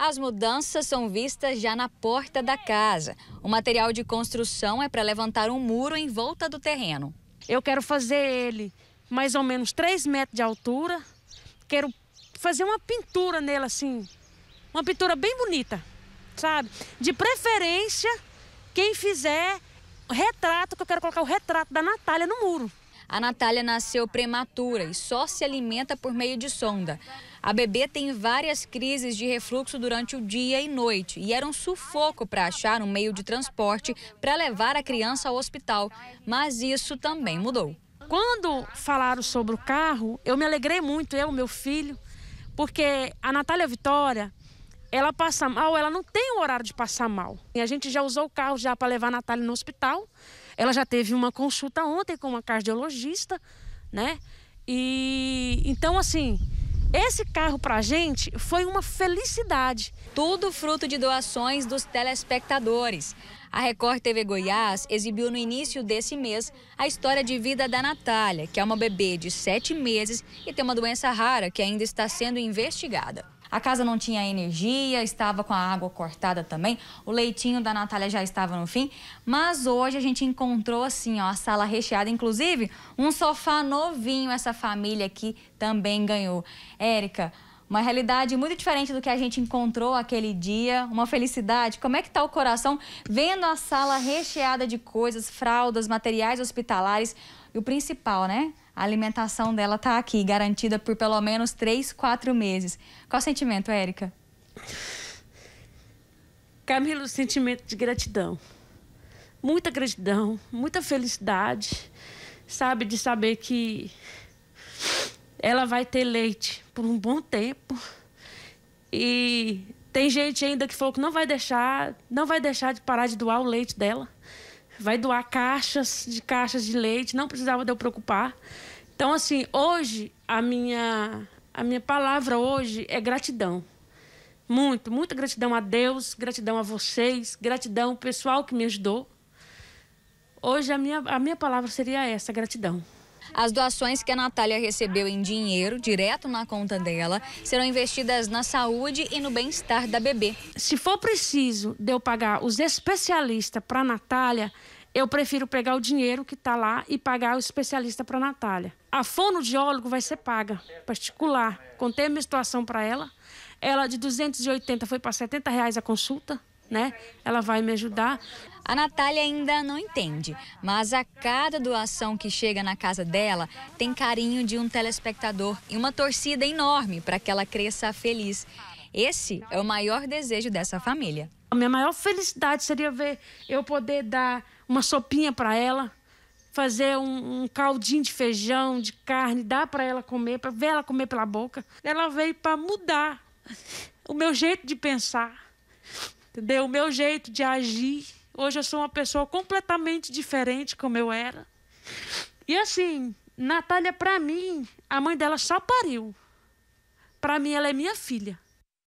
As mudanças são vistas já na porta da casa. O material de construção é para levantar um muro em volta do terreno. Eu quero fazer ele mais ou menos 3 metros de altura. Quero fazer uma pintura nele assim, uma pintura bem bonita, sabe? De preferência, quem fizer retrato, que eu quero colocar o retrato da Natália no muro. A Natália nasceu prematura e só se alimenta por meio de sonda. A bebê tem várias crises de refluxo durante o dia e noite e era um sufoco para achar um meio de transporte para levar a criança ao hospital. Mas isso também mudou. Quando falaram sobre o carro, eu me alegrei muito, eu, meu filho, porque a Natália Vitória, ela passa mal, ela não tem o horário de passar mal. E a gente já usou o carro já para levar a Natália no hospital. Ela já teve uma consulta ontem com uma cardiologista, né? E então assim, esse carro para a gente foi uma felicidade. Tudo fruto de doações dos telespectadores. A Record TV Goiás exibiu no início desse mês a história de vida da Natália, que é uma bebê de 7 meses e tem uma doença rara que ainda está sendo investigada. A casa não tinha energia, estava com a água cortada também. O leitinho da Natália já estava no fim. Mas hoje a gente encontrou, assim, ó, a sala recheada. Inclusive, um sofá novinho essa família aqui também ganhou. Érica, uma realidade muito diferente do que a gente encontrou aquele dia. Uma felicidade. Como é que tá o coração vendo a sala recheada de coisas, fraldas, materiais hospitalares... E o principal, né? A alimentação dela está aqui, garantida por pelo menos três, quatro meses. Qual o sentimento, Érica? Camilo, sentimento de gratidão. Muita gratidão, muita felicidade, sabe? De saber que ela vai ter leite por um bom tempo. E tem gente ainda que falou que não vai deixar, não vai deixar de parar de doar o leite dela vai doar caixas de caixas de leite, não precisava de eu preocupar. Então, assim, hoje a minha a minha palavra hoje é gratidão. Muito, muita gratidão a Deus, gratidão a vocês, gratidão ao pessoal que me ajudou. Hoje a minha, a minha palavra seria essa, gratidão. As doações que a Natália recebeu em dinheiro, direto na conta dela, serão investidas na saúde e no bem-estar da bebê. Se for preciso de eu pagar os especialistas para a Natália, eu prefiro pegar o dinheiro que está lá e pagar o especialista para a Natália. A fonoaudiólogo vai ser paga, particular. Contei a menstruação para ela. Ela de 280 foi para 70 reais a consulta, né? Ela vai me ajudar. A Natália ainda não entende, mas a cada doação que chega na casa dela tem carinho de um telespectador e uma torcida enorme para que ela cresça feliz. Esse é o maior desejo dessa família. A minha maior felicidade seria ver eu poder dar uma sopinha para ela, fazer um, um, caldinho de feijão, de carne, dar para ela comer, para ver ela comer pela boca. Ela veio para mudar o meu jeito de pensar, entendeu? O meu jeito de agir. Hoje eu sou uma pessoa completamente diferente como eu era. E assim, Natália, para mim, a mãe dela só pariu. Para mim, ela é minha filha.